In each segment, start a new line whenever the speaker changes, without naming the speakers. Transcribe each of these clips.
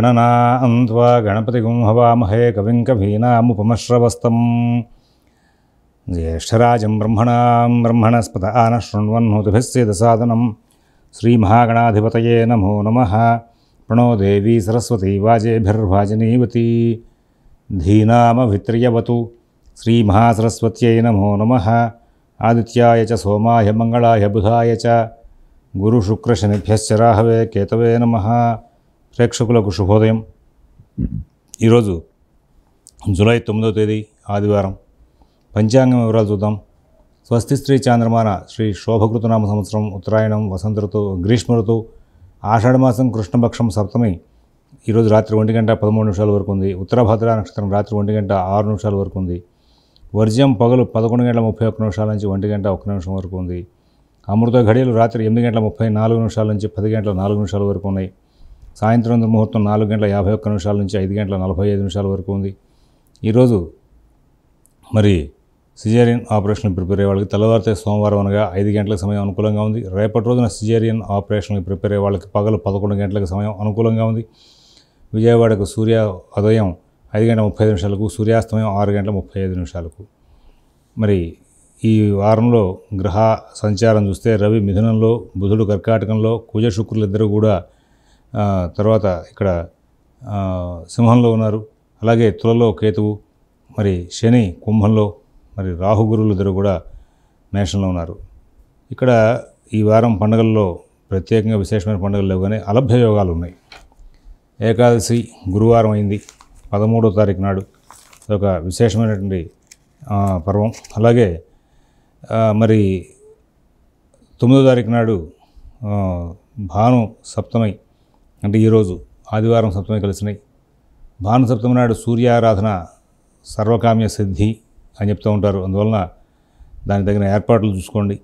గణనా అంత్వా గణపతి గుంహవామహే కవిం కవీనాముపమశ్రవస్తం జ్యేష్ఠరాజం బ్రహ్మణాం బ్రహ్మణస్పత ఆన శృణ్వన్హుతుభిస్సేదసాదనం శ్రీమహాగణాధిపతయే నమో నమ ప్రణో దేవీ సరస్వతీ వాజేభిర్వాజనీవతి ధీనామభిత్రియవతు శ్రీమహాసరస్వత్యై నమో నమ ఆదిత్యాయ చ సోమాయ మంగళాయ బుధాయ చ గురుశుక్రశనిభ్యశ్చ కేతవే నమ ప్రేక్షకులకు శుభోదయం ఈరోజు జూలై తొమ్మిదో తేదీ ఆదివారం పంచాంగం వివరాలు చూద్దాం స్వస్తి శ్రీ చాంద్రమాన శ్రీ శోభకృతనామ సంవత్సరం ఉత్తరాయణం వసంత ఋతు గ్రీష్మ ఋతువు ఆషాఢమాసం కృష్ణపక్షం సప్తమి ఈరోజు రాత్రి ఒంటి గంట పదమూడు నిమిషాల వరకు ఉంది ఉత్తర భద్రా నక్షత్రం రాత్రి ఒంటి గంట ఆరు నిమిషాల వరకు ఉంది వర్జ్యం పగలు పదకొండు గంటల ముప్పై ఒక్క నిమిషాల నుంచి ఒంటి గంట ఒక్క నిమిషం వరకు ఉంది అమృత ఘడియలు రాత్రి ఎనిమిది గంటల ముప్పై నాలుగు నిమిషాల నుంచి పది గంటల నాలుగు నిమిషాల వరకు ఉన్నాయి సాయంత్రం ముహూర్తం నాలుగు గంటల యాభై ఒక్క నిమిషాల నుంచి ఐదు గంటల నలభై ఐదు నిమిషాల వరకు ఉంది ఈరోజు మరి సిజేరియన్ ఆపరేషన్కి ప్రిపేర్ అయ్యే వాళ్ళకి తెల్లవారితే సోమవారం అనగా ఐదు గంటల సమయం అనుకూలంగా ఉంది రేపటి రోజున సిజేరియన్ ఆపరేషన్కి ప్రిపేర్ అయ్యే వాళ్ళకి పగలు పదకొండు గంటలకు సమయం అనుకూలంగా ఉంది విజయవాడకు సూర్య ఉదయం ఐదు గంటల ముప్పై ఐదు నిమిషాలకు సూర్యాస్తమయం ఆరు గంటల ముప్పై ఐదు నిమిషాలకు మరి ఈ వారంలో గ్రహ సంచారం చూస్తే రవి మిథునంలో బుధుడు కర్కాటకంలో కుజ శుక్రులు ఇద్దరు కూడా తర్వాత ఇక్కడ సింహంలో ఉన్నారు అలాగే తులలో కేతువు మరి శని కుంభంలో మరి రాహుగురులు ఇద్దరు కూడా మేషంలో ఉన్నారు ఇక్కడ ఈ వారం పండుగల్లో ప్రత్యేకంగా విశేషమైన పండుగలు లేవు కానీ అలభ్య యోగాలు ఉన్నాయి ఏకాదశి గురువారం అయింది పదమూడో తారీఖు నాడు ఒక విశేషమైనటువంటి పర్వం అలాగే మరి తొమ్మిదో తారీఖు నాడు భాను సప్తమి అంటే ఈరోజు ఆదివారం సప్తమి కలిసినాయి భాను సప్తమి నాడు సూర్యారాధన సర్వకామ్య సిద్ధి అని చెప్తూ ఉంటారు అందువలన దానికి తగిన ఏర్పాట్లు చూసుకోండి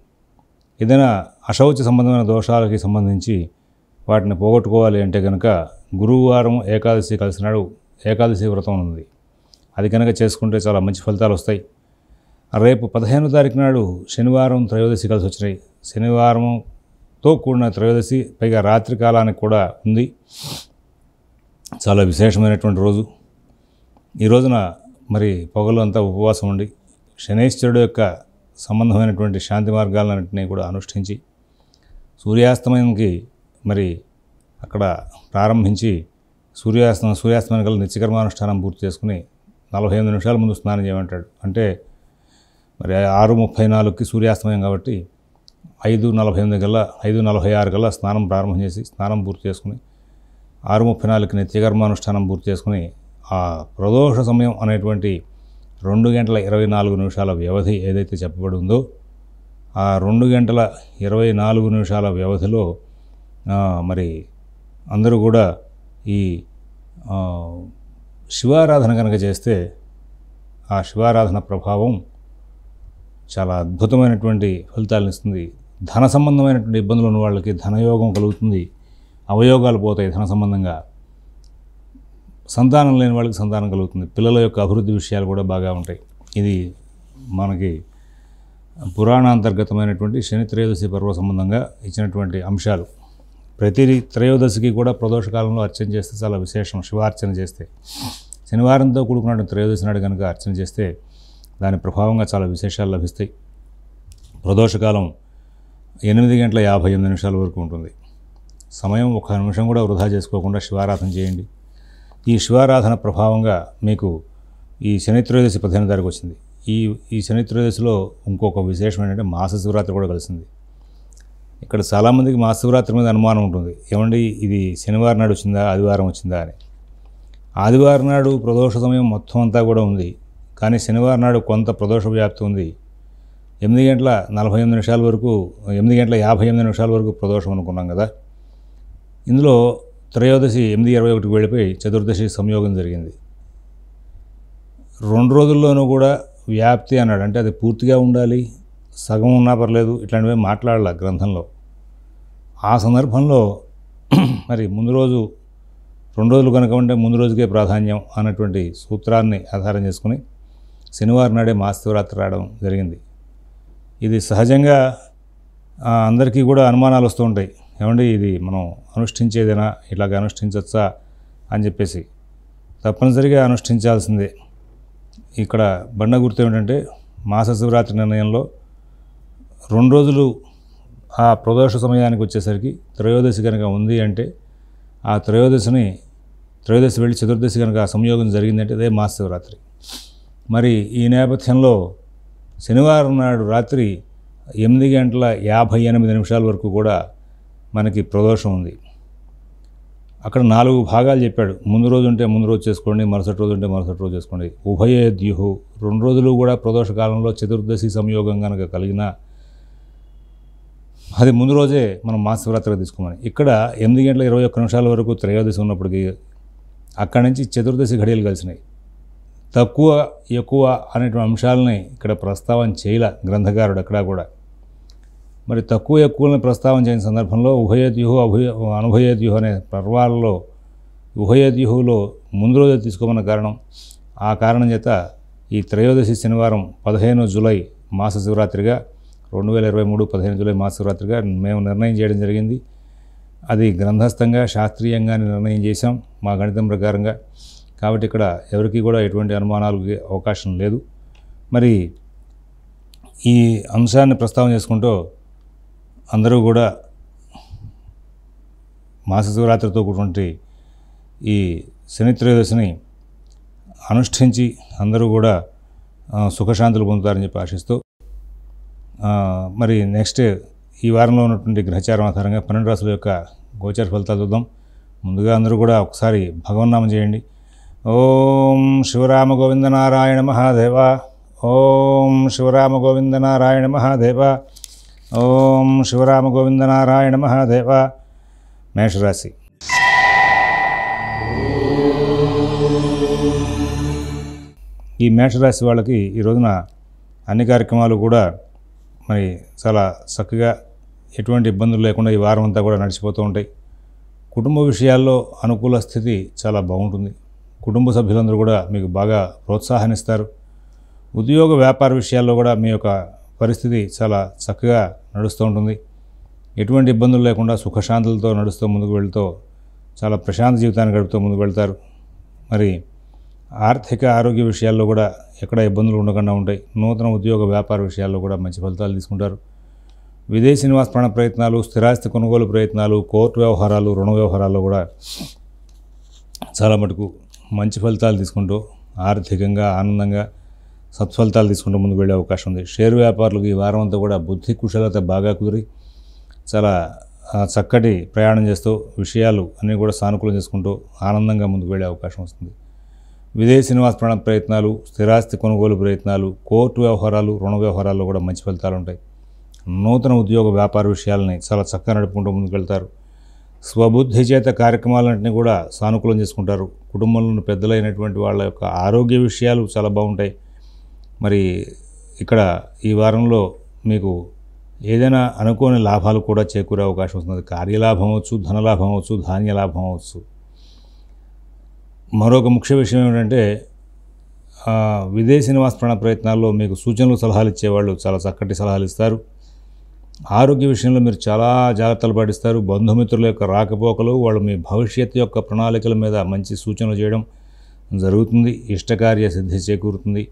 ఏదైనా అశౌచ సంబంధమైన దోషాలకి సంబంధించి వాటిని పోగొట్టుకోవాలి అంటే కనుక గురువారం ఏకాదశి కలిసినాడు ఏకాదశి వ్రతం ఉంది అది కనుక చేసుకుంటే చాలా మంచి ఫలితాలు వస్తాయి రేపు పదిహేనో తారీఖు నాడు శనివారం త్రయోదశి కలిసి వచ్చినాయి శనివారం తో కూడిన త్రయోదశి పైగా రాత్రి కాలానికి కూడా ఉంది చాలా విశేషమైనటువంటి రోజు ఈ రోజున మరి పొగలు అంతా ఉపవాసం ఉండి శనేశ్వరుడు యొక్క సంబంధమైనటువంటి శాంతి మార్గాలన్నింటినీ కూడా అనుష్ఠించి సూర్యాస్తమయంకి మరి అక్కడ ప్రారంభించి సూర్యాస్తమ సూర్యాస్తమయం కల నిత్యకర్మానుష్ఠానం పూర్తి చేసుకుని నలభై ఎనిమిది నిమిషాల ముందు స్నానం చేయమంటాడు అంటే మరి ఆరు ముప్పై నాలుగుకి సూర్యాస్తమయం కాబట్టి ఐదు నలభై ఎనిమిది కల్లా ఐదు నలభై ఆరు కల్లా స్నానం ప్రారంభం చేసి స్నానం పూర్తి చేసుకుని ఆరు ముప్పై నాలుగు నిత్యకర్మానుష్ఠానం పూర్తి చేసుకుని ఆ ప్రదోష సమయం అనేటువంటి రెండు గంటల ఇరవై నాలుగు నిమిషాల వ్యవధి ఏదైతే చెప్పబడి ఉందో ఆ రెండు గంటల ఇరవై నాలుగు నిమిషాల వ్యవధిలో మరి అందరూ కూడా ఈ శివారాధన కనుక చేస్తే ఆ శివారాధన ప్రభావం చాలా అద్భుతమైనటువంటి ఫలితాలను ఇస్తుంది ధన సంబంధమైనటువంటి ఇబ్బందులు ఉన్న వాళ్ళకి ధనయోగం కలుగుతుంది అవయోగాలు పోతాయి ధన సంబంధంగా సంతానం లేని వాళ్ళకి సంతానం కలుగుతుంది పిల్లల యొక్క అభివృద్ధి విషయాలు కూడా బాగా ఉంటాయి ఇది మనకి పురాణాంతర్గతమైనటువంటి శని త్రయోదశి పర్వ సంబంధంగా ఇచ్చినటువంటి అంశాలు ప్రతి త్రయోదశికి కూడా ప్రదోషకాలంలో అర్చన చేస్తే చాలా విశేషం శివార్చన చేస్తే శనివారంతో కూడుకున్నటువంటి త్రయోదశి నాడు కనుక అర్చన చేస్తే దాని ప్రభావంగా చాలా విశేషాలు లభిస్తాయి ప్రదోషకాలం ఎనిమిది గంటల యాభై ఎనిమిది నిమిషాల వరకు ఉంటుంది సమయం ఒక నిమిషం కూడా వృధా చేసుకోకుండా శివారాధన చేయండి ఈ శివారాధన ప్రభావంగా మీకు ఈ శనిత్రయోదశి పదిహేను తారీఖు వచ్చింది ఈ ఈ శనిత్రయోదశిలో ఇంకొక విశేషం ఏంటంటే మాస శివరాత్రి కూడా కలిసింది ఇక్కడ చాలామందికి మాస శివరాత్రి మీద అనుమానం ఉంటుంది ఏమండి ఇది శనివారం నాడు వచ్చిందా ఆదివారం వచ్చిందా అని ఆదివారం నాడు ప్రదోష సమయం మొత్తం అంతా కూడా ఉంది కానీ శనివారం నాడు కొంత ప్రదోష వ్యాప్తి ఉంది ఎనిమిది గంటల నలభై ఎనిమిది నిమిషాల వరకు ఎనిమిది గంటల యాభై ఎనిమిది నిమిషాల వరకు ప్రదోషం అనుకున్నాం కదా ఇందులో త్రయోదశి ఎనిమిది ఇరవై ఒకటికి వెళ్ళిపోయి చతుర్దశి సంయోగం జరిగింది రెండు రోజుల్లోనూ కూడా వ్యాప్తి అన్నాడు అంటే అది పూర్తిగా ఉండాలి సగం ఉన్నా పర్లేదు ఇట్లాంటివి మాట్లాడాల గ్రంథంలో ఆ సందర్భంలో మరి ముందు రోజు రెండు రోజులు కనుక ఉంటే ముందు రోజుకే ప్రాధాన్యం అన్నటువంటి సూత్రాన్ని ఆధారం చేసుకుని శనివారం నాడే మహాశివరాత్రి రావడం జరిగింది ఇది సహజంగా అందరికీ కూడా అనుమానాలు వస్తూ ఉంటాయి ఏమంటే ఇది మనం అనుష్ఠించేదేనా ఇలాగ అనుష్ఠించవచ్చా అని చెప్పేసి తప్పనిసరిగా అనుష్ఠించాల్సిందే ఇక్కడ బండ గుర్తు ఏమిటంటే మాస శివరాత్రి నిర్ణయంలో రెండు రోజులు ఆ ప్రదోష సమయానికి వచ్చేసరికి త్రయోదశి కనుక ఉంది అంటే ఆ త్రయోదశిని త్రయోదశి వెళ్ళి చతుర్దశి కనుక ఆ సంయోగం జరిగిందంటే అదే మహాశివరాత్రి మరి ఈ నేపథ్యంలో శనివారం నాడు రాత్రి ఎనిమిది గంటల యాభై ఎనిమిది నిమిషాల వరకు కూడా మనకి ప్రదోషం ఉంది అక్కడ నాలుగు భాగాలు చెప్పాడు ముందు రోజు ఉంటే ముందు రోజు చేసుకోండి మరుసటి రోజు ఉంటే మరుసటి రోజు చేసుకోండి ఉభయ ద్యుహు రెండు రోజులు కూడా ప్రదోష కాలంలో చతుర్దశి సంయోగం కనుక కలిగిన అది ముందు రోజే మనం మాసవరాత్రి తీసుకోమని ఇక్కడ ఎనిమిది గంటల ఇరవై ఒక్క నిమిషాల వరకు త్రయోదశి ఉన్నప్పటికీ అక్కడి నుంచి చతుర్దశి ఘడియలు కలిసినాయి తక్కువ ఎక్కువ అనేటువంటి అంశాలని ఇక్కడ ప్రస్తావన చేయలే గ్రంథకారుడు అక్కడ కూడా మరి తక్కువ ఎక్కువని ప్రస్తావన చేయని సందర్భంలో ఉభయోద్యుహు అభయ అనుభయోద్యుహు అనే పర్వాలలో ఉభయోద్యుహులో ముందు రోజు తీసుకోమన్న కారణం ఆ కారణం చేత ఈ త్రయోదశి శనివారం పదిహేను జూలై మాస శివరాత్రిగా రెండు వేల ఇరవై మూడు పదిహేను జూలై మాస శివరాత్రిగా మేము నిర్ణయం చేయడం జరిగింది అది గ్రంథస్థంగా శాస్త్రీయంగా నిర్ణయం చేశాం మా గణితం ప్రకారంగా కాబట్టి ఇక్కడ ఎవరికి కూడా ఎటువంటి అనుమానాలు అవకాశం లేదు మరి ఈ అంశాన్ని ప్రస్తావన చేసుకుంటూ అందరూ కూడా మాస శివరాత్రితో కూడినటువంటి ఈ శని త్రయోదశిని అనుష్ఠించి అందరూ కూడా సుఖశాంతులు పొందుతారని చెప్పి ఆశిస్తూ మరి నెక్స్ట్ ఈ వారంలో ఉన్నటువంటి గ్రహచారం ఆధారంగా పన్నెండు రాసుల యొక్క గోచర ఫలితాలు చూద్దాం ముందుగా అందరూ కూడా ఒకసారి భగవన్నామం చేయండి ఓం శివరామ గోవింద నారాయణ మహాదేవ ఓం శివరామ గోవింద నారాయణ మహాదేవ ఓం శివరామ గోవింద నారాయణ మహాదేవ మేషరాశి ఈ మేషరాశి వాళ్ళకి ఈ రోజున అన్ని కార్యక్రమాలు కూడా మరి చాలా చక్కగా ఎటువంటి ఇబ్బందులు లేకుండా ఈ వారం అంతా కూడా నడిచిపోతూ ఉంటాయి కుటుంబ విషయాల్లో అనుకూల స్థితి చాలా బాగుంటుంది కుటుంబ సభ్యులందరూ కూడా మీకు బాగా ప్రోత్సాహనిస్తారు ఉద్యోగ వ్యాపార విషయాల్లో కూడా మీ యొక్క పరిస్థితి చాలా చక్కగా నడుస్తూ ఉంటుంది ఎటువంటి ఇబ్బందులు లేకుండా సుఖశాంతులతో నడుస్తూ ముందుకు వెళ్తూ చాలా ప్రశాంత జీవితాన్ని గడుపుతూ ముందుకు వెళ్తారు మరి ఆర్థిక ఆరోగ్య విషయాల్లో కూడా ఎక్కడ ఇబ్బందులు ఉండకుండా ఉంటాయి నూతన ఉద్యోగ వ్యాపార విషయాల్లో కూడా మంచి ఫలితాలు తీసుకుంటారు విదేశీ నివాస నివాసపణ ప్రయత్నాలు స్థిరాస్తి కొనుగోలు ప్రయత్నాలు కోర్టు వ్యవహారాలు రుణ వ్యవహారాల్లో కూడా చాలా మటుకు మంచి ఫలితాలు తీసుకుంటూ ఆర్థికంగా ఆనందంగా సత్ఫలితాలు తీసుకుంటూ ముందుకు వెళ్ళే అవకాశం ఉంది షేర్ వ్యాపారులకు ఈ వారం అంతా కూడా బుద్ధి కుశలత బాగా కుదిరి చాలా చక్కటి ప్రయాణం చేస్తూ విషయాలు అన్నీ కూడా సానుకూలం చేసుకుంటూ ఆనందంగా ముందుకు వెళ్ళే అవకాశం వస్తుంది విదేశీ నివాస ప్రాణ ప్రయత్నాలు స్థిరాస్తి కొనుగోలు ప్రయత్నాలు కోర్టు వ్యవహారాలు రుణ వ్యవహారాల్లో కూడా మంచి ఫలితాలు ఉంటాయి నూతన ఉద్యోగ వ్యాపార విషయాలని చాలా చక్కగా నడుపుకుంటూ ముందుకు వెళ్తారు స్వబుద్ధి చేత కార్యక్రమాలన్నింటినీ కూడా సానుకూలం చేసుకుంటారు కుటుంబంలో పెద్దలైనటువంటి వాళ్ళ యొక్క ఆరోగ్య విషయాలు చాలా బాగుంటాయి మరి ఇక్కడ ఈ వారంలో మీకు ఏదైనా అనుకోని లాభాలు కూడా చేకూరే అవకాశం వస్తుంది కార్యలాభం అవచ్చు ధనలాభం అవచ్చు ధాన్య లాభం అవచ్చు మరొక ముఖ్య విషయం ఏమిటంటే విదేశీ నివాస ప్రయత్నాల్లో మీకు సూచనలు సలహాలు ఇచ్చేవాళ్ళు చాలా చక్కటి సలహాలు ఇస్తారు ఆరోగ్య విషయంలో మీరు చాలా జాగ్రత్తలు పాటిస్తారు బంధుమిత్రుల యొక్క రాకపోకలు వాళ్ళు మీ భవిష్యత్తు యొక్క ప్రణాళికల మీద మంచి సూచనలు చేయడం జరుగుతుంది ఇష్టకార్య సిద్ధి చేకూరుతుంది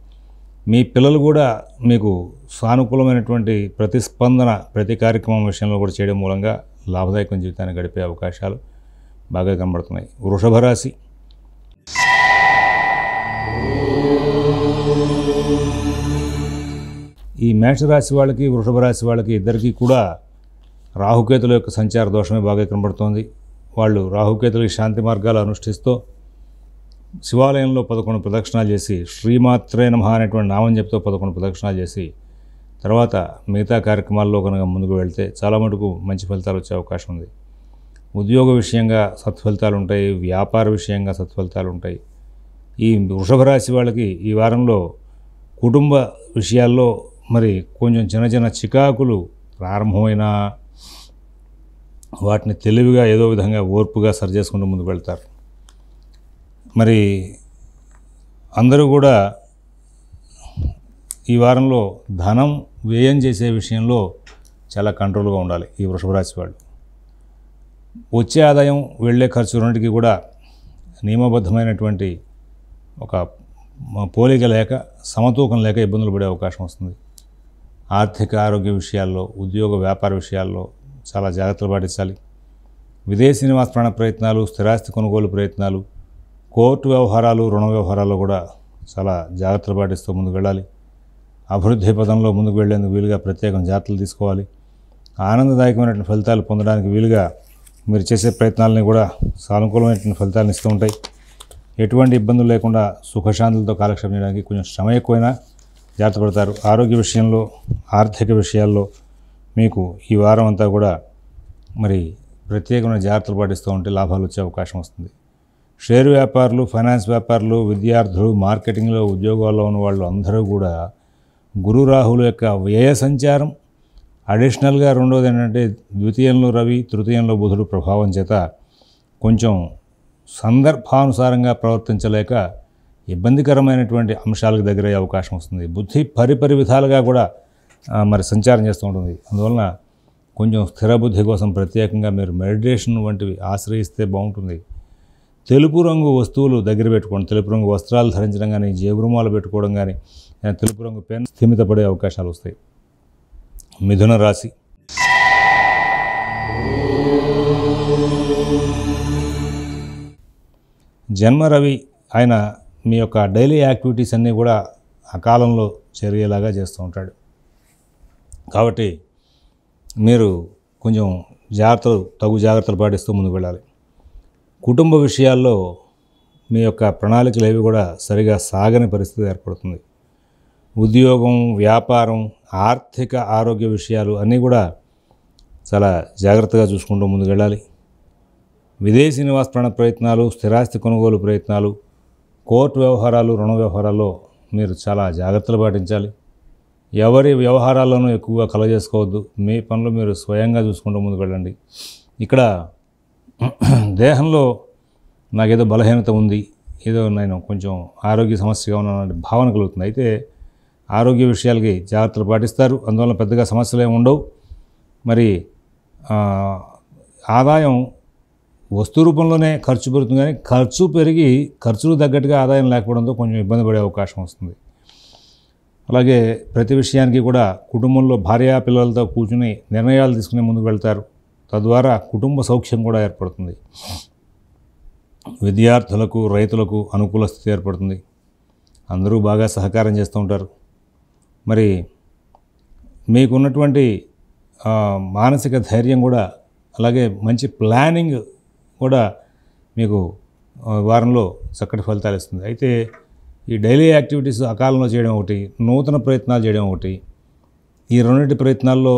మీ పిల్లలు కూడా మీకు సానుకూలమైనటువంటి ప్రతిస్పందన ప్రతి కార్యక్రమం విషయంలో కూడా చేయడం మూలంగా లాభదాయకం జీవితాన్ని గడిపే అవకాశాలు బాగా కనబడుతున్నాయి వృషభ రాశి ఈ మేషరాశి వాళ్ళకి వృషభ రాశి వాళ్ళకి ఇద్దరికీ కూడా రాహుకేతుల యొక్క సంచార దోషమే బాగా కనబడుతోంది వాళ్ళు రాహుకేతులకి శాంతి మార్గాలు అనుష్ఠిస్తూ శివాలయంలో పదకొండు ప్రదక్షిణాలు చేసి శ్రీమాత్రే నమ అనేటువంటి నామం చెప్తూ పదకొండు ప్రదక్షిణాలు చేసి తర్వాత మిగతా కార్యక్రమాల్లో కనుక ముందుకు వెళ్తే చాలా మటుకు మంచి ఫలితాలు వచ్చే అవకాశం ఉంది ఉద్యోగ విషయంగా సత్ఫలితాలు ఉంటాయి వ్యాపార విషయంగా సత్ఫలితాలు ఉంటాయి ఈ వృషభ రాశి వాళ్ళకి ఈ వారంలో కుటుంబ విషయాల్లో మరి కొంచెం చిన్న చిన్న చికాకులు ప్రారంభమైన వాటిని తెలివిగా ఏదో విధంగా ఓర్పుగా సరి చేసుకుంటూ ముందుకు వెళ్తారు మరి అందరూ కూడా ఈ వారంలో ధనం వ్యయం చేసే విషయంలో చాలా కంట్రోల్గా ఉండాలి ఈ వృషభరాశి వాళ్ళు వచ్చే ఆదాయం వెళ్ళే ఖర్చు రెండింటికి కూడా నియమబద్ధమైనటువంటి ఒక పోలిక లేక సమతూకం లేక ఇబ్బందులు పడే అవకాశం వస్తుంది ఆర్థిక ఆరోగ్య విషయాల్లో ఉద్యోగ వ్యాపార విషయాల్లో చాలా జాగ్రత్తలు పాటించాలి విదేశీ నివాస ప్రయత్నాలు స్థిరాస్తి కొనుగోలు ప్రయత్నాలు కోర్టు వ్యవహారాలు రుణ వ్యవహారాలు కూడా చాలా జాగ్రత్తలు పాటిస్తూ ముందుకు వెళ్ళాలి అభివృద్ధి పదంలో ముందుకు వెళ్లేందుకు వీలుగా ప్రత్యేకం జాగ్రత్తలు తీసుకోవాలి ఆనందదాయకమైనటువంటి ఫలితాలు పొందడానికి వీలుగా మీరు చేసే ప్రయత్నాలని కూడా సానుకూలమైనటువంటి ఫలితాలను ఇస్తూ ఉంటాయి ఎటువంటి ఇబ్బందులు లేకుండా సుఖశాంతులతో కాలక్షేపం చేయడానికి కొంచెం శ్రమ ఎక్కువైనా జాగ్రత్త పడతారు ఆరోగ్య విషయంలో ఆర్థిక విషయాల్లో మీకు ఈ వారం అంతా కూడా మరి ప్రత్యేకమైన జాగ్రత్తలు పాటిస్తూ ఉంటే లాభాలు వచ్చే అవకాశం వస్తుంది షేర్ వ్యాపారులు ఫైనాన్స్ వ్యాపారులు విద్యార్థులు మార్కెటింగ్లో ఉద్యోగాల్లో ఉన్న వాళ్ళు అందరూ కూడా గురు రాహుల యొక్క వ్యయ సంచారం అడిషనల్గా రెండోది ఏంటంటే ద్వితీయంలో రవి తృతీయంలో బుధుడు ప్రభావం చేత కొంచెం సందర్భానుసారంగా ప్రవర్తించలేక ఇబ్బందికరమైనటువంటి అంశాలకు దగ్గరయ్యే అవకాశం వస్తుంది బుద్ధి పరిపరి విధాలుగా కూడా మరి సంచారం చేస్తూ ఉంటుంది అందువలన కొంచెం స్థిరబుద్ధి కోసం ప్రత్యేకంగా మీరు మెడిటేషన్ వంటివి ఆశ్రయిస్తే బాగుంటుంది తెలుపు రంగు వస్తువులు దగ్గర పెట్టుకోండి తెలుపు రంగు వస్త్రాలు ధరించడం కానీ జేబురుమాలు పెట్టుకోవడం కానీ తెలుపు రంగు పెన్ స్థిమితపడే అవకాశాలు వస్తాయి మిథున రాశి జన్మరవి ఆయన మీ యొక్క డైలీ యాక్టివిటీస్ అన్నీ కూడా ఆ కాలంలో చేస్తూ ఉంటాడు కాబట్టి మీరు కొంచెం జాగ్రత్తలు తగు జాగ్రత్తలు పాటిస్తూ ముందుకు వెళ్ళాలి కుటుంబ విషయాల్లో మీ యొక్క ప్రణాళికలు ఏవి కూడా సరిగా సాగని పరిస్థితి ఏర్పడుతుంది ఉద్యోగం వ్యాపారం ఆర్థిక ఆరోగ్య విషయాలు అన్నీ కూడా చాలా జాగ్రత్తగా చూసుకుంటూ ముందుకు వెళ్ళాలి విదేశీ నివాస ప్రయత్నాలు స్థిరాస్తి కొనుగోలు ప్రయత్నాలు కోర్టు వ్యవహారాలు రుణ వ్యవహారాల్లో మీరు చాలా జాగ్రత్తలు పాటించాలి ఎవరి వ్యవహారాల్లోనూ ఎక్కువగా కలగజేసుకోవద్దు మీ పనులు మీరు స్వయంగా చూసుకుంటూ ముందుకు వెళ్ళండి ఇక్కడ దేహంలో నాకేదో బలహీనత ఉంది ఏదో నేను కొంచెం ఆరోగ్య సమస్యగా ఉన్నాననే భావన కలుగుతుంది అయితే ఆరోగ్య విషయాలకి జాగ్రత్తలు పాటిస్తారు అందువల్ల పెద్దగా సమస్యలు ఏమి ఉండవు మరి ఆదాయం వస్తు రూపంలోనే ఖర్చు పెరుగుతుంది కానీ ఖర్చు పెరిగి ఖర్చులు తగ్గట్టుగా ఆదాయం లేకపోవడంతో కొంచెం ఇబ్బంది పడే అవకాశం వస్తుంది అలాగే ప్రతి విషయానికి కూడా కుటుంబంలో భార్య పిల్లలతో కూర్చుని నిర్ణయాలు తీసుకునే ముందుకు వెళ్తారు తద్వారా కుటుంబ సౌఖ్యం కూడా ఏర్పడుతుంది విద్యార్థులకు రైతులకు అనుకూల స్థితి ఏర్పడుతుంది అందరూ బాగా సహకారం చేస్తూ ఉంటారు మరి మీకున్నటువంటి మానసిక ధైర్యం కూడా అలాగే మంచి ప్లానింగ్ కూడా మీకు వారంలో చక్కటి ఫలితాలు ఇస్తుంది అయితే ఈ డైలీ యాక్టివిటీస్ అకాలంలో చేయడం ఒకటి నూతన ప్రయత్నాలు చేయడం ఒకటి ఈ రెండింటి ప్రయత్నాల్లో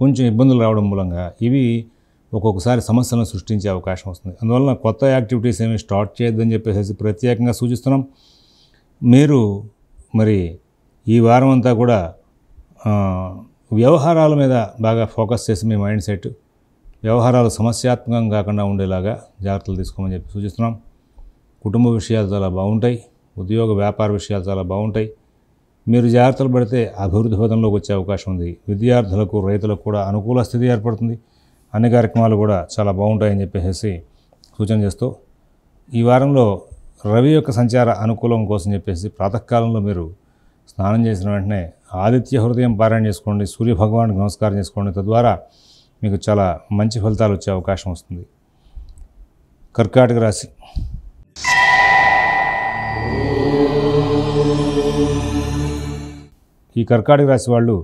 కొంచెం ఇబ్బందులు రావడం మూలంగా ఇవి ఒక్కొక్కసారి సమస్యలను సృష్టించే అవకాశం వస్తుంది అందువలన కొత్త యాక్టివిటీస్ ఏమి స్టార్ట్ చేయొద్దని చెప్పేసి ప్రత్యేకంగా సూచిస్తున్నాం మీరు మరి ఈ వారం అంతా కూడా వ్యవహారాల మీద బాగా ఫోకస్ చేసి మీ మైండ్ సెట్ వ్యవహారాలు సమస్యాత్మకం కాకుండా ఉండేలాగా జాగ్రత్తలు తీసుకోమని చెప్పి సూచిస్తున్నాం కుటుంబ విషయాలు చాలా బాగుంటాయి ఉద్యోగ వ్యాపార విషయాలు చాలా బాగుంటాయి మీరు జాగ్రత్తలు పడితే అభివృద్ధి పదంలోకి వచ్చే అవకాశం ఉంది విద్యార్థులకు రైతులకు కూడా అనుకూల స్థితి ఏర్పడుతుంది అన్ని కార్యక్రమాలు కూడా చాలా బాగుంటాయని చెప్పేసి సూచన చేస్తూ ఈ వారంలో రవి యొక్క సంచార అనుకూలం కోసం చెప్పేసి ప్రాతకాలంలో మీరు స్నానం చేసిన వెంటనే ఆదిత్య హృదయం పారాయణ చేసుకోండి సూర్య నమస్కారం చేసుకోండి తద్వారా మీకు చాలా మంచి ఫలితాలు వచ్చే అవకాశం వస్తుంది కర్కాటక రాశి ఈ కర్కాటక రాశి వాళ్ళు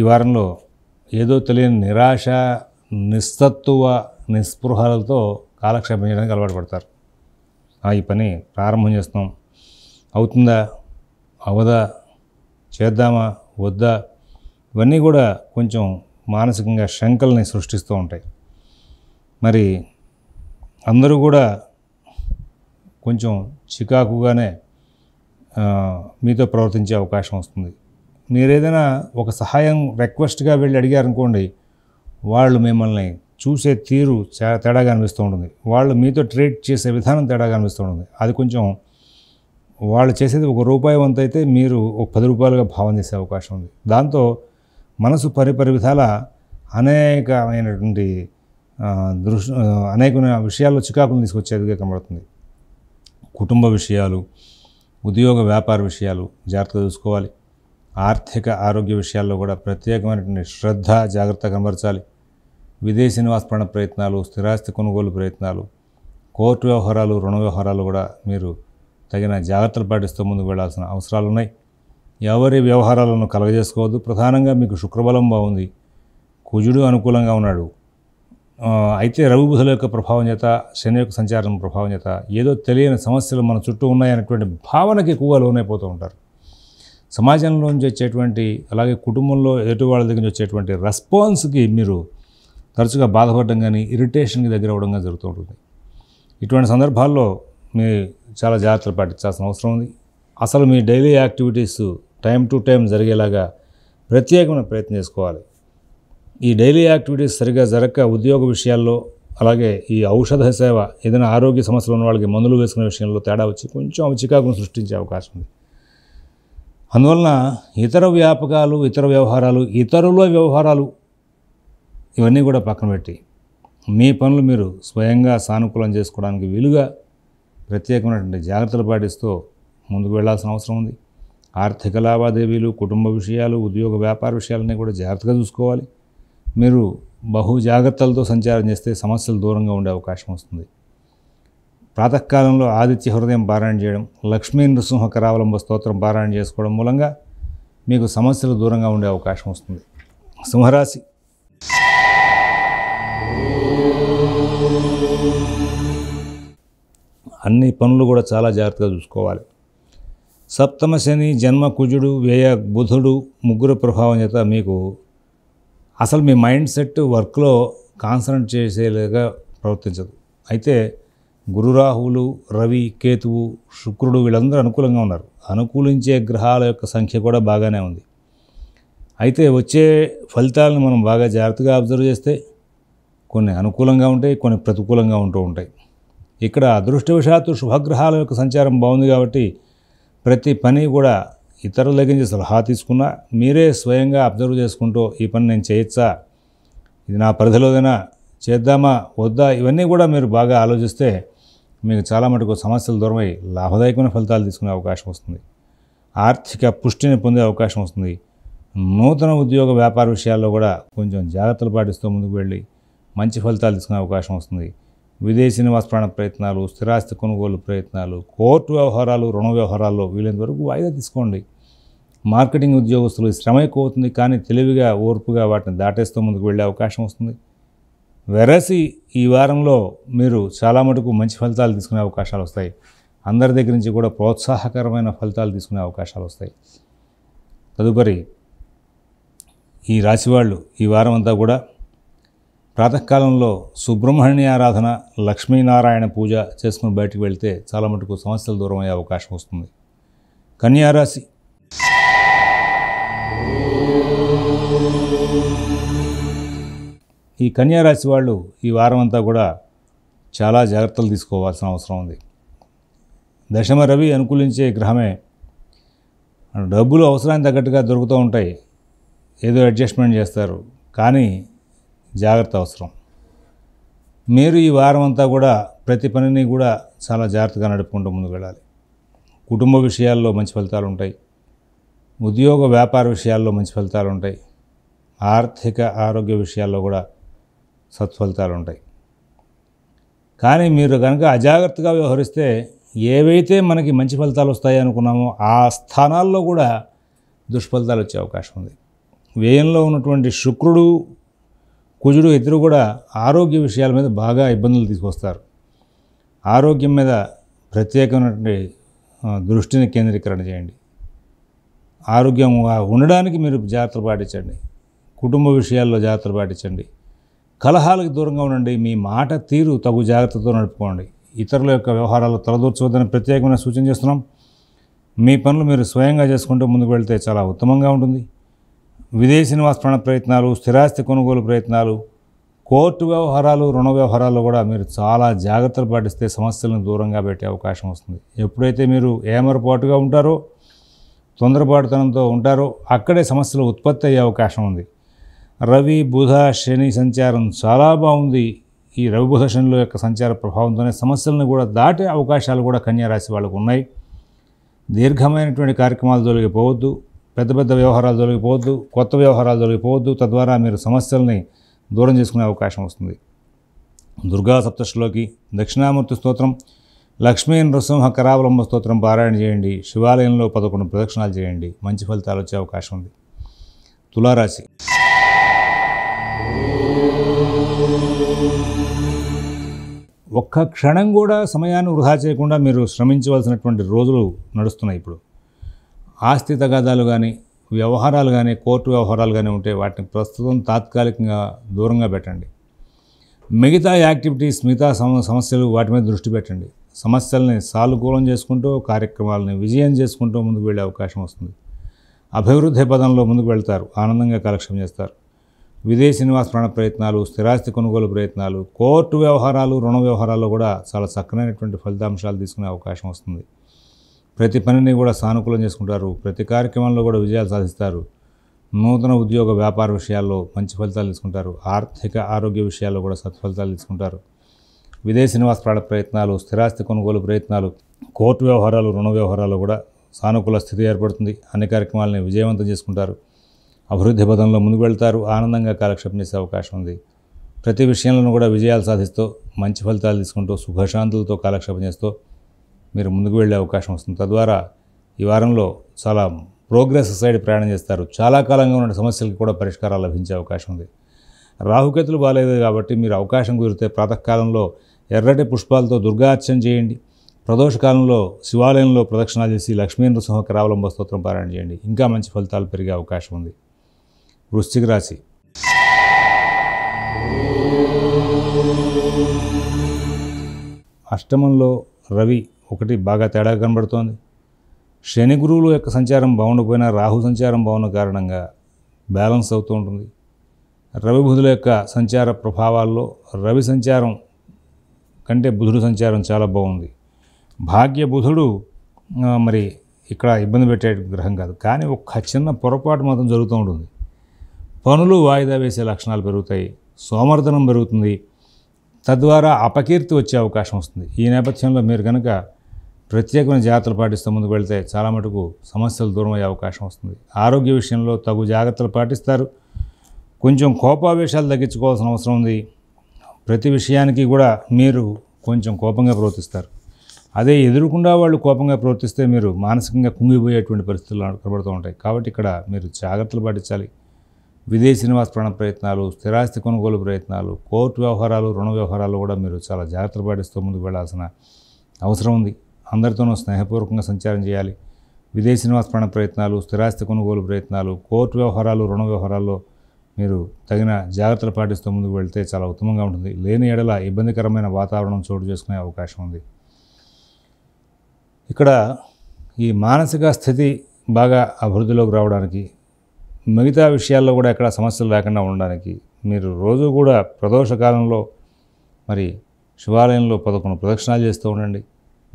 ఈ వారంలో ఏదో తెలియని నిరాశ నిస్తత్వ నిస్పృహలతో కాలక్షేపం చేయడానికి అలవాటు పడతారు ఈ పని ప్రారంభం చేస్తాం అవుతుందా అవదా చేద్దామా వద్దా ఇవన్నీ కూడా కొంచెం మానసికంగా శంకల్ని సృష్టిస్తూ ఉంటాయి మరి అందరూ కూడా కొంచెం చికాకుగానే మీతో ప్రవర్తించే అవకాశం వస్తుంది మీరు ఏదైనా ఒక సహాయం రిక్వెస్ట్గా వెళ్ళి అడిగారనుకోండి వాళ్ళు మిమ్మల్ని చూసే తీరు తేడాగా అనిపిస్తూ ఉంటుంది వాళ్ళు మీతో ట్రీట్ చేసే విధానం తేడాగా అనిపిస్తూ ఉంటుంది అది కొంచెం వాళ్ళు చేసేది ఒక రూపాయి వంత అయితే మీరు ఒక పది రూపాయలుగా భావం చేసే అవకాశం ఉంది దాంతో మనసు పరిపరి విధాల అనేకమైనటువంటి దృష్ అనేక విషయాల్లో చికాకులు తీసుకొచ్చేదిగా కనబడుతుంది కుటుంబ విషయాలు ఉద్యోగ వ్యాపార విషయాలు జాగ్రత్తగా చూసుకోవాలి ఆర్థిక ఆరోగ్య విషయాల్లో కూడా ప్రత్యేకమైనటువంటి శ్రద్ధ జాగ్రత్త కనబరచాలి విదేశీ నివాసపరణ ప్రయత్నాలు స్థిరాస్తి కొనుగోలు ప్రయత్నాలు కోర్టు వ్యవహారాలు రుణ వ్యవహారాలు కూడా మీరు తగిన జాగ్రత్తలు పాటిస్తూ ముందుకు వెళ్లాల్సిన అవసరాలు ఉన్నాయి ఎవరి వ్యవహారాలను కలగజేసుకోవద్దు ప్రధానంగా మీకు శుక్రబలం బాగుంది కుజుడు అనుకూలంగా ఉన్నాడు అయితే రవి బుధుల యొక్క ప్రభావం చేత శని యొక్క సంచారం ప్రభావం చేత ఏదో తెలియని సమస్యలు మన చుట్టూ ఉన్నాయనేటువంటి భావనకి ఎక్కువగా లోనైపోతూ ఉంటారు నుంచి వచ్చేటువంటి అలాగే కుటుంబంలో ఎదుటి వాళ్ళ దగ్గర నుంచి వచ్చేటువంటి రెస్పాన్స్కి మీరు తరచుగా బాధపడడం కానీ ఇరిటేషన్కి దగ్గర అవ్వడం కానీ జరుగుతూ ఉంటుంది ఇటువంటి సందర్భాల్లో మీరు చాలా జాగ్రత్తలు పాటించాల్సిన అవసరం ఉంది అసలు మీ daily activities time to time జరిగేలాగా ప్రత్యేకమైన ప్రయత్నం చేసుకోవాలి ఈ డైలీ యాక్టివిటీస్ సరిగా జరగక ఉద్యోగ విషయాల్లో అలాగే ఈ ఔషధ సేవ ఏదైనా ఆరోగ్య సమస్యలు ఉన్న వాళ్ళకి మందులు వేసుకునే విషయంలో తేడా వచ్చి కొంచెం చికాకును సృష్టించే అవకాశం ఉంది అందువలన ఇతర వ్యాపకాలు ఇతర వ్యవహారాలు ఇతరుల వ్యవహారాలు ఇవన్నీ కూడా పక్కన పెట్టి మీ పనులు మీరు స్వయంగా సానుకూలం చేసుకోవడానికి వీలుగా ప్రత్యేకమైనటువంటి జాగ్రత్తలు పాటిస్తూ ముందుకు వెళ్లాల్సిన అవసరం ఉంది ఆర్థిక లావాదేవీలు కుటుంబ విషయాలు ఉద్యోగ వ్యాపార విషయాలన్నీ కూడా జాగ్రత్తగా చూసుకోవాలి మీరు బహు జాగ్రత్తలతో సంచారం చేస్తే సమస్యలు దూరంగా ఉండే అవకాశం వస్తుంది ప్రాతకాలంలో ఆదిత్య హృదయం పారాయణ చేయడం లక్ష్మీ నృసింహ కరావలంబ స్తోత్రం పారాయణ చేసుకోవడం మూలంగా మీకు సమస్యలు దూరంగా ఉండే అవకాశం వస్తుంది సింహరాశి అన్ని పనులు కూడా చాలా జాగ్రత్తగా చూసుకోవాలి సప్తమ శని జన్మ కుజుడు వ్యయ బుధుడు ముగ్గురు ప్రభావం చేత మీకు అసలు మీ మైండ్ సెట్ వర్క్లో కాన్సన్ట్రేట్ చేసేలాగా ప్రవర్తించదు అయితే గురురాహువులు రవి కేతువు శుక్రుడు వీళ్ళందరూ అనుకూలంగా ఉన్నారు అనుకూలించే గ్రహాల యొక్క సంఖ్య కూడా బాగానే ఉంది అయితే వచ్చే ఫలితాలను మనం బాగా జాగ్రత్తగా అబ్జర్వ్ చేస్తే కొన్ని అనుకూలంగా ఉంటాయి కొన్ని ప్రతికూలంగా ఉంటూ ఉంటాయి ఇక్కడ అదృష్టవశాత్తు శుభగ్రహాల యొక్క సంచారం బాగుంది కాబట్టి ప్రతి పని కూడా ఇతరుల దగ్గర నుంచి సలహా తీసుకున్నా మీరే స్వయంగా అబ్జర్వ్ చేసుకుంటూ ఈ పని నేను చేయొచ్చా ఇది నా పరిధిలోదైనా చేద్దామా వద్దా ఇవన్నీ కూడా మీరు బాగా ఆలోచిస్తే మీకు చాలా మటుకు సమస్యలు దూరమై లాభదాయకమైన ఫలితాలు తీసుకునే అవకాశం వస్తుంది ఆర్థిక పుష్టిని పొందే అవకాశం వస్తుంది నూతన ఉద్యోగ వ్యాపార విషయాల్లో కూడా కొంచెం జాగ్రత్తలు పాటిస్తూ ముందుకు వెళ్ళి మంచి ఫలితాలు తీసుకునే అవకాశం వస్తుంది విదేశీ నివాస ప్రయత్నాలు స్థిరాస్తి కొనుగోలు ప్రయత్నాలు కోర్టు వ్యవహారాలు రుణ వ్యవహారాల్లో వీలైన వరకు వాయిదా తీసుకోండి మార్కెటింగ్ ఉద్యోగస్తులు శ్రమ ఎక్కువ అవుతుంది కానీ తెలివిగా ఓర్పుగా వాటిని దాటేస్తూ ముందుకు వెళ్ళే అవకాశం వస్తుంది వెరసి ఈ వారంలో మీరు చాలా మటుకు మంచి ఫలితాలు తీసుకునే అవకాశాలు వస్తాయి అందరి దగ్గర నుంచి కూడా ప్రోత్సాహకరమైన ఫలితాలు తీసుకునే అవకాశాలు వస్తాయి తదుపరి ఈ రాశివాళ్ళు ఈ వారం అంతా కూడా ప్రాతకాలంలో సుబ్రహ్మణ్య ఆరాధన లక్ష్మీనారాయణ పూజ చేసుకుని బయటకు వెళ్తే చాలా మటుకు సమస్యలు దూరం అయ్యే అవకాశం వస్తుంది కన్యారాశి ఈ కన్యారాశి వాళ్ళు ఈ వారం అంతా కూడా చాలా జాగ్రత్తలు తీసుకోవాల్సిన అవసరం ఉంది దశమ రవి అనుకూలించే గ్రహమే డబ్బులు అవసరానికి తగ్గట్టుగా దొరుకుతూ ఉంటాయి ఏదో అడ్జస్ట్మెంట్ చేస్తారు కానీ జాగ్రత్త అవసరం మీరు ఈ వారం అంతా కూడా ప్రతి పనిని కూడా చాలా జాగ్రత్తగా నడుపుకుంటూ ముందుకు వెళ్ళాలి కుటుంబ విషయాల్లో మంచి ఫలితాలు ఉంటాయి ఉద్యోగ వ్యాపార విషయాల్లో మంచి ఫలితాలు ఉంటాయి ఆర్థిక ఆరోగ్య విషయాల్లో కూడా సత్ఫలితాలు ఉంటాయి కానీ మీరు కనుక అజాగ్రత్తగా వ్యవహరిస్తే ఏవైతే మనకి మంచి ఫలితాలు వస్తాయి అనుకున్నామో ఆ స్థానాల్లో కూడా దుష్ఫలితాలు వచ్చే అవకాశం ఉంది వ్యయంలో ఉన్నటువంటి శుక్రుడు కుజుడు ఇద్దరు కూడా ఆరోగ్య విషయాల మీద బాగా ఇబ్బందులు తీసుకొస్తారు ఆరోగ్యం మీద ప్రత్యేకమైనటువంటి దృష్టిని కేంద్రీకరణ చేయండి ఆరోగ్యం ఉండడానికి మీరు జాగ్రత్తలు పాటించండి కుటుంబ విషయాల్లో జాగ్రత్తలు పాటించండి కలహాలకు దూరంగా ఉండండి మీ మాట తీరు తగు జాగ్రత్తతో నడుపుకోండి ఇతరుల యొక్క వ్యవహారాలు తలదూర్చవద్దని ప్రత్యేకమైన సూచన చేస్తున్నాం మీ పనులు మీరు స్వయంగా చేసుకుంటూ ముందుకు వెళ్తే చాలా ఉత్తమంగా ఉంటుంది విదేశీ నివాసపరణ ప్రయత్నాలు స్థిరాస్తి కొనుగోలు ప్రయత్నాలు కోర్టు వ్యవహారాలు రుణ వ్యవహారాలు కూడా మీరు చాలా జాగ్రత్తలు పాటిస్తే సమస్యలను దూరంగా పెట్టే అవకాశం వస్తుంది ఎప్పుడైతే మీరు ఏమరపాటుగా ఉంటారో తొందరపాటుతనంతో ఉంటారో అక్కడే సమస్యలు ఉత్పత్తి అయ్యే అవకాశం ఉంది రవి బుధ శని సంచారం చాలా బాగుంది ఈ రవి బుధ శనుల యొక్క సంచార ప్రభావంతోనే సమస్యలను కూడా దాటే అవకాశాలు కూడా కన్యారాశి వాళ్ళకు ఉన్నాయి దీర్ఘమైనటువంటి కార్యక్రమాలు తొలగిపోవద్దు పెద్ద పెద్ద వ్యవహారాలు జరిగిపోవద్దు కొత్త వ్యవహారాలు జరిగిపోవద్దు తద్వారా మీరు సమస్యల్ని దూరం చేసుకునే అవకాశం వస్తుంది దుర్గా సప్తశిలోకి దక్షిణామూర్తి స్తోత్రం లక్ష్మీ నృసింహ కరావలంబ స్తోత్రం పారాయణ చేయండి శివాలయంలో పదకొండు ప్రదక్షిణాలు చేయండి మంచి ఫలితాలు వచ్చే అవకాశం ఉంది తులారాశి ఒక్క క్షణం కూడా సమయాన్ని వృధా చేయకుండా మీరు శ్రమించవలసినటువంటి రోజులు నడుస్తున్నాయి ఇప్పుడు ఆస్తి తగాదాలు కానీ వ్యవహారాలు కానీ కోర్టు వ్యవహారాలు కానీ ఉంటే వాటిని ప్రస్తుతం తాత్కాలికంగా దూరంగా పెట్టండి మిగతా యాక్టివిటీస్ మిగతా సమస్యలు వాటి మీద దృష్టి పెట్టండి సమస్యల్ని సానుకూలం చేసుకుంటూ కార్యక్రమాలని విజయం చేసుకుంటూ ముందుకు వెళ్ళే అవకాశం వస్తుంది అభివృద్ధి పదంలో ముందుకు వెళ్తారు ఆనందంగా కాలక్షేపం చేస్తారు విదేశీ నివాస ప్రయత్నాలు స్థిరాస్తి కొనుగోలు ప్రయత్నాలు కోర్టు వ్యవహారాలు రుణ వ్యవహారాల్లో కూడా చాలా చక్కనైనటువంటి ఫలితాంశాలు తీసుకునే అవకాశం వస్తుంది ప్రతి పనిని కూడా సానుకూలం చేసుకుంటారు ప్రతి కార్యక్రమంలో కూడా విజయాలు సాధిస్తారు నూతన ఉద్యోగ వ్యాపార విషయాల్లో మంచి ఫలితాలు తీసుకుంటారు ఆర్థిక ఆరోగ్య విషయాల్లో కూడా సత్ఫలితాలు తీసుకుంటారు విదేశీ నివాస ప్రయత్నాలు స్థిరాస్తి కొనుగోలు ప్రయత్నాలు కోర్టు వ్యవహారాలు రుణ వ్యవహారాలు కూడా సానుకూల స్థితి ఏర్పడుతుంది అన్ని కార్యక్రమాలని విజయవంతం చేసుకుంటారు అభివృద్ధి పదంలో ముందుకు వెళ్తారు ఆనందంగా కాలక్షేపం చేసే అవకాశం ఉంది ప్రతి విషయంలోనూ కూడా విజయాలు సాధిస్తూ మంచి ఫలితాలు తీసుకుంటూ సుఖశాంతులతో కాలక్షేపం చేస్తూ మీరు ముందుకు వెళ్ళే అవకాశం వస్తుంది తద్వారా ఈ వారంలో చాలా ప్రోగ్రెస్ సైడ్ ప్రయాణం చేస్తారు చాలా కాలంగా ఉన్న సమస్యలకు కూడా పరిష్కారాలు లభించే అవకాశం ఉంది రాహుకేతులు బాగాలేదు కాబట్టి మీరు అవకాశం కుదిరితే ప్రాతకాలంలో ఎర్రటి పుష్పాలతో దుర్గార్చన చేయండి ప్రదోషకాలంలో శివాలయంలో ప్రదక్షిణాలు చేసి లక్ష్మీంద్ర సింహ కరావలంబ స్తోత్రం పారాయణ చేయండి ఇంకా మంచి ఫలితాలు పెరిగే అవకాశం ఉంది వృశ్చిక రాశి అష్టమంలో రవి ఒకటి బాగా తేడా కనబడుతోంది శని గురువుల యొక్క సంచారం బాగుండకపోయినా రాహు సంచారం బాగున్న కారణంగా బ్యాలెన్స్ అవుతూ ఉంటుంది రవి బుధుల యొక్క సంచార ప్రభావాల్లో రవి సంచారం కంటే బుధుడు సంచారం చాలా బాగుంది భాగ్య బుధుడు మరి ఇక్కడ ఇబ్బంది పెట్టే గ్రహం కాదు కానీ ఒక చిన్న పొరపాటు మాత్రం జరుగుతూ ఉంటుంది పనులు వాయిదా వేసే లక్షణాలు పెరుగుతాయి సోమర్ధనం పెరుగుతుంది తద్వారా అపకీర్తి వచ్చే అవకాశం వస్తుంది ఈ నేపథ్యంలో మీరు కనుక ప్రత్యేకమైన జాగ్రత్తలు పాటిస్తూ ముందుకు వెళ్తే చాలా మటుకు సమస్యలు దూరం అయ్యే అవకాశం వస్తుంది ఆరోగ్య విషయంలో తగు జాగ్రత్తలు పాటిస్తారు కొంచెం కోపావేశాలు తగ్గించుకోవాల్సిన అవసరం ఉంది ప్రతి విషయానికి కూడా మీరు కొంచెం కోపంగా ప్రవర్తిస్తారు అదే ఎదురుకుండా వాళ్ళు కోపంగా ప్రవర్తిస్తే మీరు మానసికంగా కుంగిపోయేటువంటి పరిస్థితులు కనబడుతూ ఉంటాయి కాబట్టి ఇక్కడ మీరు జాగ్రత్తలు పాటించాలి విదేశీ నివాస ప్రణ ప్రయత్నాలు స్థిరాస్తి కొనుగోలు ప్రయత్నాలు కోర్టు వ్యవహారాలు రుణ వ్యవహారాలు కూడా మీరు చాలా జాగ్రత్తలు పాటిస్తూ ముందుకు వెళ్లాల్సిన అవసరం ఉంది అందరితోనూ స్నేహపూర్వకంగా సంచారం చేయాలి విదేశీ నివాసపరణ ప్రయత్నాలు స్థిరాస్తి కొనుగోలు ప్రయత్నాలు కోర్టు వ్యవహారాలు రుణ వ్యవహారాల్లో మీరు తగిన జాగ్రత్తలు పాటిస్తూ ముందుకు వెళ్తే చాలా ఉత్తమంగా ఉంటుంది లేని ఎడల ఇబ్బందికరమైన వాతావరణం చోటు చేసుకునే అవకాశం ఉంది ఇక్కడ ఈ మానసిక స్థితి బాగా అభివృద్ధిలోకి రావడానికి మిగతా విషయాల్లో కూడా ఎక్కడ సమస్యలు లేకుండా ఉండడానికి మీరు రోజు కూడా ప్రదోష కాలంలో మరి శివాలయంలో పదకొండు ప్రదక్షిణాలు చేస్తూ ఉండండి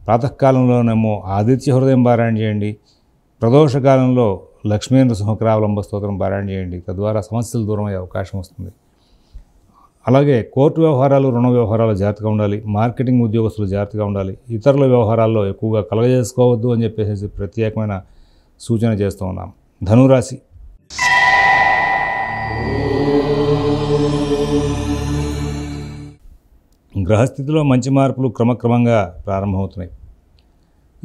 ప్రాతకాలంలోనేమో ఆదిత్య హృదయం పారాయణ చేయండి ప్రదోషకాలంలో లక్ష్మీంద్ర సుహకరావలంబ స్తోత్రం పారాయణ చేయండి తద్వారా సమస్యలు దూరం అయ్యే అవకాశం వస్తుంది అలాగే కోర్టు వ్యవహారాలు రుణ వ్యవహారాలు జాగ్రత్తగా ఉండాలి మార్కెటింగ్ ఉద్యోగస్తులు జాగ్రత్తగా ఉండాలి ఇతరుల వ్యవహారాల్లో ఎక్కువగా కలగజేసుకోవద్దు అని చెప్పేసి ప్రత్యేకమైన సూచన చేస్తూ ఉన్నాం ధనురాశి గ్రహస్థితిలో మంచి మార్పులు క్రమక్రమంగా ప్రారంభమవుతున్నాయి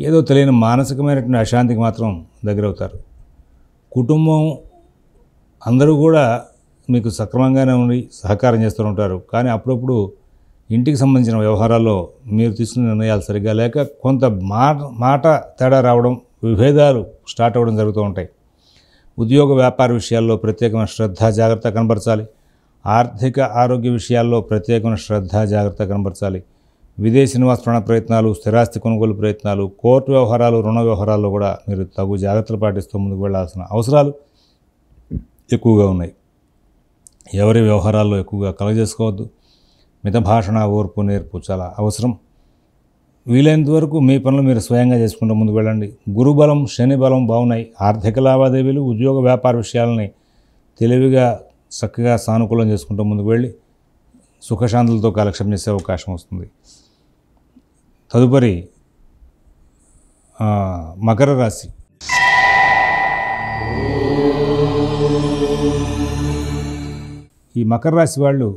ఏదో తెలియని మానసికమైనటువంటి అశాంతికి మాత్రం దగ్గరవుతారు కుటుంబం అందరూ కూడా మీకు సక్రమంగానే ఉండి సహకారం చేస్తూ ఉంటారు కానీ అప్పుడప్పుడు ఇంటికి సంబంధించిన వ్యవహారాల్లో మీరు తీసుకున్న నిర్ణయాలు సరిగ్గా లేక కొంత మాట మాట తేడా రావడం విభేదాలు స్టార్ట్ అవ్వడం జరుగుతూ ఉంటాయి ఉద్యోగ వ్యాపార విషయాల్లో ప్రత్యేకమైన శ్రద్ధ జాగ్రత్త కనబరచాలి ఆర్థిక ఆరోగ్య విషయాల్లో ప్రత్యేకమైన శ్రద్ధ జాగ్రత్త కనబరచాలి విదేశీ నివాసరణ ప్రయత్నాలు స్థిరాస్తి కొనుగోలు ప్రయత్నాలు కోర్టు వ్యవహారాలు రుణ వ్యవహారాల్లో కూడా మీరు తగు జాగ్రత్తలు పాటిస్తూ ముందుకు వెళ్లాల్సిన అవసరాలు ఎక్కువగా ఉన్నాయి ఎవరి వ్యవహారాల్లో ఎక్కువగా కలగజేసుకోవద్దు మిత భాషణ ఓర్పు నేర్పు చాలా అవసరం వీలైనంత వరకు మీ పనులు మీరు స్వయంగా చేసుకుంటూ ముందుకు వెళ్ళండి గురుబలం శని బలం బాగున్నాయి ఆర్థిక లావాదేవీలు ఉద్యోగ వ్యాపార విషయాలని తెలివిగా చక్కగా సానుకూలం చేసుకుంటూ ముందుకు వెళ్ళి సుఖశాంతులతో కాలక్షేపం చేసే అవకాశం వస్తుంది తదుపరి మకర రాశి ఈ మకర రాశి వాళ్ళు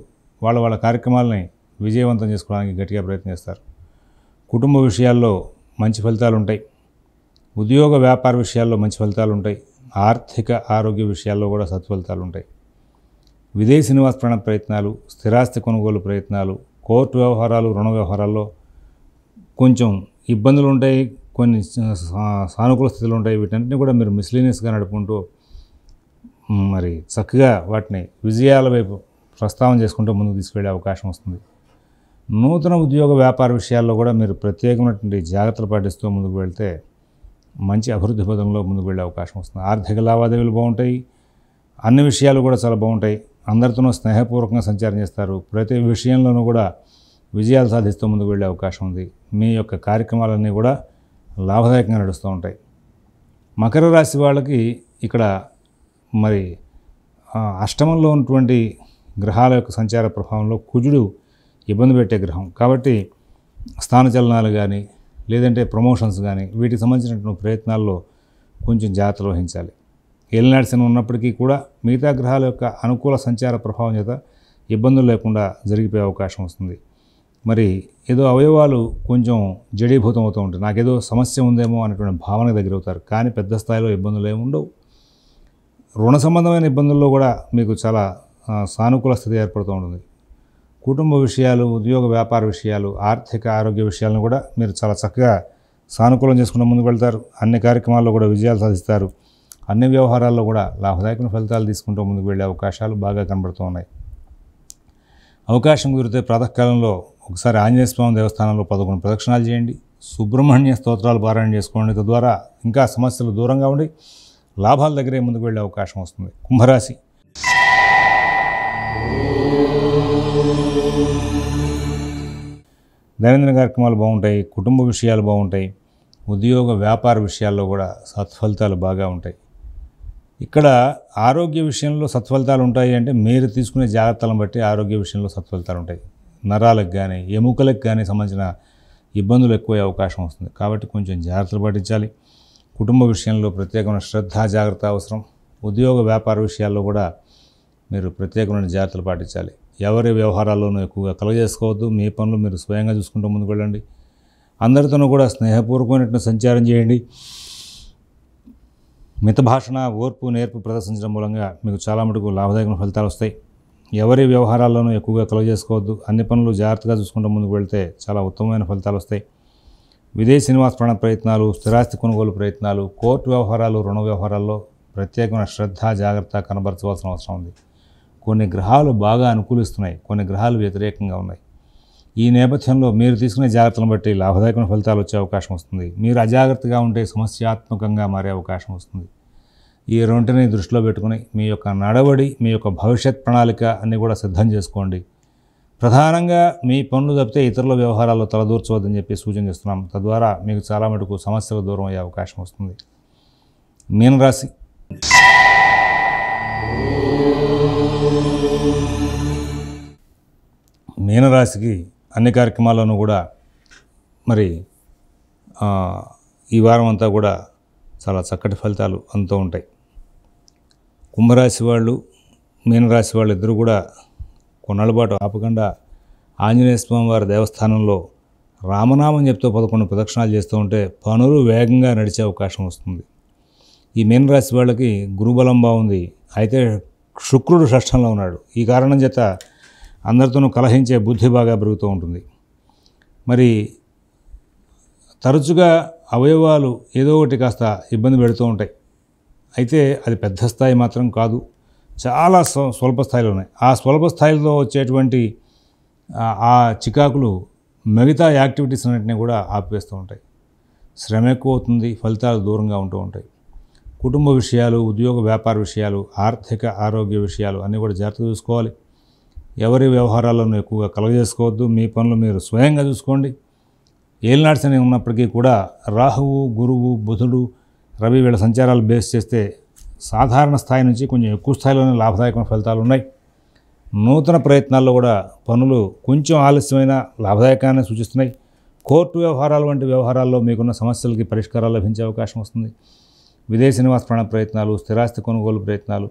వాళ్ళ వాళ్ళ కార్యక్రమాలని విజయవంతం చేసుకోవడానికి గట్టిగా ప్రయత్నిస్తారు కుటుంబ విషయాల్లో మంచి ఫలితాలు ఉంటాయి ఉద్యోగ వ్యాపార విషయాల్లో మంచి ఫలితాలు ఉంటాయి ఆర్థిక ఆరోగ్య విషయాల్లో కూడా సత్ఫలితాలు ఉంటాయి విదేశీ నివాస ప్రయత్నాలు స్థిరాస్తి కొనుగోలు ప్రయత్నాలు కోర్టు వ్యవహారాలు రుణ వ్యవహారాల్లో కొంచెం ఇబ్బందులు ఉంటాయి కొన్ని సానుకూల స్థితులు ఉంటాయి వీటన్నిటిని కూడా మీరు మిస్లీనియస్గా నడుపుకుంటూ మరి చక్కగా వాటిని విజయాల వైపు ప్రస్తావన చేసుకుంటూ ముందుకు తీసుకువెళ్ళే అవకాశం వస్తుంది నూతన ఉద్యోగ వ్యాపార విషయాల్లో కూడా మీరు ప్రత్యేకమైనటువంటి జాగ్రత్తలు పాటిస్తూ ముందుకు వెళ్తే మంచి అభివృద్ధి పదంలో ముందుకు వెళ్ళే అవకాశం వస్తుంది ఆర్థిక లావాదేవీలు బాగుంటాయి అన్ని విషయాలు కూడా చాలా బాగుంటాయి అందరితోనూ స్నేహపూర్వకంగా సంచారం చేస్తారు ప్రతి విషయంలోనూ కూడా విజయాలు సాధిస్తూ ముందుకు వెళ్ళే అవకాశం ఉంది మీ యొక్క కార్యక్రమాలన్నీ కూడా లాభదాయకంగా నడుస్తూ ఉంటాయి మకర రాశి వాళ్ళకి ఇక్కడ మరి అష్టమంలో ఉన్నటువంటి గ్రహాల యొక్క సంచార ప్రభావంలో కుజుడు ఇబ్బంది పెట్టే గ్రహం కాబట్టి స్థాన చలనాలు కానీ లేదంటే ప్రమోషన్స్ కానీ వీటికి సంబంధించినటువంటి ప్రయత్నాల్లో కొంచెం జాగ్రత్త వహించాలి ఏలినాడు ఉన్నప్పటికీ కూడా మిగతా గ్రహాల యొక్క అనుకూల సంచార ప్రభావం చేత ఇబ్బందులు లేకుండా జరిగిపోయే అవకాశం వస్తుంది మరి ఏదో అవయవాలు కొంచెం జడీభూతం అవుతూ ఉంటాయి నాకేదో సమస్య ఉందేమో అనేటువంటి భావనకు దగ్గరవుతారు కానీ పెద్ద స్థాయిలో ఇబ్బందులు ఏముండవు రుణ సంబంధమైన ఇబ్బందుల్లో కూడా మీకు చాలా సానుకూల స్థితి ఏర్పడుతూ ఉంటుంది కుటుంబ విషయాలు ఉద్యోగ వ్యాపార విషయాలు ఆర్థిక ఆరోగ్య విషయాలను కూడా మీరు చాలా చక్కగా సానుకూలం చేసుకున్న ముందుకు వెళ్తారు అన్ని కార్యక్రమాల్లో కూడా విజయాలు సాధిస్తారు అన్ని వ్యవహారాల్లో కూడా లాభదాయకమైన ఫలితాలు తీసుకుంటూ ముందుకు వెళ్ళే అవకాశాలు బాగా కనబడుతూ ఉన్నాయి అవకాశం కుదిరితే ప్రాతకాలంలో ఒకసారి ఆంజనేయ స్వామి దేవస్థానంలో పదకొండు ప్రదక్షిణాలు చేయండి సుబ్రహ్మణ్య స్తోత్రాలు పారాయణ చేసుకోండి తద్వారా ఇంకా సమస్యలు దూరంగా ఉండి లాభాల దగ్గరే ముందుకు వెళ్ళే అవకాశం వస్తుంది కుంభరాశి దైనందిన కార్యక్రమాలు బాగుంటాయి కుటుంబ విషయాలు బాగుంటాయి ఉద్యోగ వ్యాపార విషయాల్లో కూడా సత్ఫలితాలు బాగా ఉంటాయి ఇక్కడ ఆరోగ్య విషయంలో సత్ఫలితాలు ఉంటాయి అంటే మీరు తీసుకునే జాగ్రత్తలను బట్టి ఆరోగ్య విషయంలో సత్ఫలితాలు ఉంటాయి నరాలకు కానీ ఎముకలకు కానీ సంబంధించిన ఇబ్బందులు ఎక్కువ అవకాశం వస్తుంది కాబట్టి కొంచెం జాగ్రత్తలు పాటించాలి కుటుంబ విషయంలో ప్రత్యేకమైన శ్రద్ధ జాగ్రత్త అవసరం ఉద్యోగ వ్యాపార విషయాల్లో కూడా మీరు ప్రత్యేకమైన జాగ్రత్తలు పాటించాలి ఎవరి వ్యవహారాల్లోనూ ఎక్కువగా కలగజేసుకోవద్దు మీ పనులు మీరు స్వయంగా చూసుకుంటూ ముందుకు వెళ్ళండి అందరితోనూ కూడా స్నేహపూర్వకమైనటువంటి సంచారం చేయండి మితభాషణ ఓర్పు నేర్పు ప్రదర్శించడం మూలంగా మీకు చాలా మటుకు లాభదాయకమైన ఫలితాలు వస్తాయి ఎవరి వ్యవహారాల్లోనూ ఎక్కువగా కలువ చేసుకోవద్దు అన్ని పనులు జాగ్రత్తగా చూసుకుంటూ ముందుకు వెళ్తే చాలా ఉత్తమమైన ఫలితాలు వస్తాయి విదేశీ ప్రణ ప్రయత్నాలు స్థిరాస్తి కొనుగోలు ప్రయత్నాలు కోర్టు వ్యవహారాలు రుణ వ్యవహారాల్లో ప్రత్యేకమైన శ్రద్ధ జాగ్రత్త కనబరచవలసిన అవసరం ఉంది కొన్ని గ్రహాలు బాగా అనుకూలిస్తున్నాయి కొన్ని గ్రహాలు వ్యతిరేకంగా ఉన్నాయి ఈ నేపథ్యంలో మీరు తీసుకునే జాగ్రత్తలను బట్టి లాభదాయకమైన ఫలితాలు వచ్చే అవకాశం వస్తుంది మీరు అజాగ్రత్తగా ఉంటే సమస్యాత్మకంగా మారే అవకాశం వస్తుంది ఈ రెంటిని దృష్టిలో పెట్టుకుని మీ యొక్క నడవడి మీ యొక్క భవిష్యత్ ప్రణాళిక అన్నీ కూడా సిద్ధం చేసుకోండి ప్రధానంగా మీ పనులు తప్పితే ఇతరుల వ్యవహారాల్లో తలదూర్చవద్దని చెప్పి సూచన చేస్తున్నాం తద్వారా మీకు చాలా మటుకు సమస్యలు దూరం అయ్యే అవకాశం వస్తుంది మీనరాశి మీనరాశికి అన్ని కార్యక్రమాల్లోనూ కూడా మరి ఈ వారం అంతా కూడా చాలా చక్కటి ఫలితాలు అందుతూ ఉంటాయి కుంభరాశి వాళ్ళు మీనరాశి వాళ్ళు ఇద్దరు కూడా కొన్నాళ్ళ పాటు ఆపకుండా ఆంజనేయ స్వామి వారి దేవస్థానంలో రామనామం చెప్తూ పదకొండు ప్రదక్షిణాలు చేస్తూ ఉంటే పనులు వేగంగా నడిచే అవకాశం వస్తుంది ఈ మీనరాశి వాళ్ళకి గురుబలం బాగుంది అయితే శుక్రుడు షష్టంలో ఉన్నాడు ఈ కారణం చేత అందరితోనూ కలహించే బుద్ధి బాగా పెరుగుతూ ఉంటుంది మరి తరచుగా అవయవాలు ఏదో ఒకటి కాస్త ఇబ్బంది పెడుతూ ఉంటాయి అయితే అది పెద్ద స్థాయి మాత్రం కాదు చాలా స్వల్ప స్థాయిలో ఉన్నాయి ఆ స్వల్ప స్థాయిలో వచ్చేటువంటి ఆ చికాకులు మిగతా యాక్టివిటీస్ అన్నింటినీ కూడా ఆపివేస్తూ ఉంటాయి శ్రమ ఎక్కువ అవుతుంది ఫలితాలు దూరంగా ఉంటూ ఉంటాయి కుటుంబ విషయాలు ఉద్యోగ వ్యాపార విషయాలు ఆర్థిక ఆరోగ్య విషయాలు అన్నీ కూడా జాగ్రత్త చూసుకోవాలి ఎవరి వ్యవహారాలను ఎక్కువగా కలగజేసుకోవద్దు మీ పనులు మీరు స్వయంగా చూసుకోండి ఏలినాడ్స్ అని ఉన్నప్పటికీ కూడా రాహువు గురువు బుధుడు రవి వీళ్ళ సంచారాలు బేస్ చేస్తే సాధారణ స్థాయి నుంచి కొంచెం ఎక్కువ స్థాయిలోనే లాభదాయకమైన ఫలితాలు ఉన్నాయి నూతన ప్రయత్నాల్లో కూడా పనులు కొంచెం ఆలస్యమైన లాభదాయకాన్ని సూచిస్తున్నాయి కోర్టు వ్యవహారాలు వంటి వ్యవహారాల్లో మీకున్న సమస్యలకి పరిష్కారాలు లభించే అవకాశం వస్తుంది విదేశీ నివాస ప్రయత్నాలు స్థిరాస్తి కొనుగోలు ప్రయత్నాలు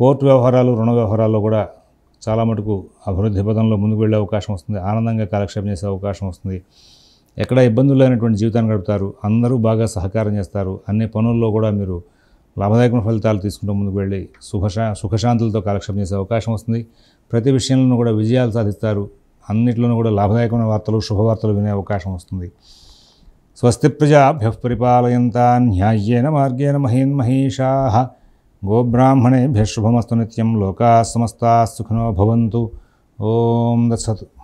కోర్టు వ్యవహారాలు రుణ వ్యవహారాల్లో కూడా చాలా మటుకు అభివృద్ధి పదంలో ముందుకు వెళ్ళే అవకాశం వస్తుంది ఆనందంగా కాలక్షేపం చేసే అవకాశం వస్తుంది ఎక్కడ ఇబ్బందులు లేనటువంటి జీవితాన్ని గడుపుతారు అందరూ బాగా సహకారం చేస్తారు అన్ని పనుల్లో కూడా మీరు లాభదాయకమైన ఫలితాలు తీసుకుంటూ ముందుకు వెళ్ళి సుఖశా సుఖశాంతులతో కాలక్షేపం చేసే అవకాశం వస్తుంది ప్రతి విషయంలోనూ కూడా విజయాలు సాధిస్తారు అన్నింటిలోనూ కూడా లాభదాయకమైన వార్తలు శుభవార్తలు వినే అవకాశం వస్తుంది స్వస్తి ప్రజాభ్య పరిపాలయంతా న్యాయేన మార్గేణ మహేన్మహేషా गोब्राह्मणे शुभमस्तु नित्यं लोकाः समस्ताः सुखिनो भवन्तु ॐ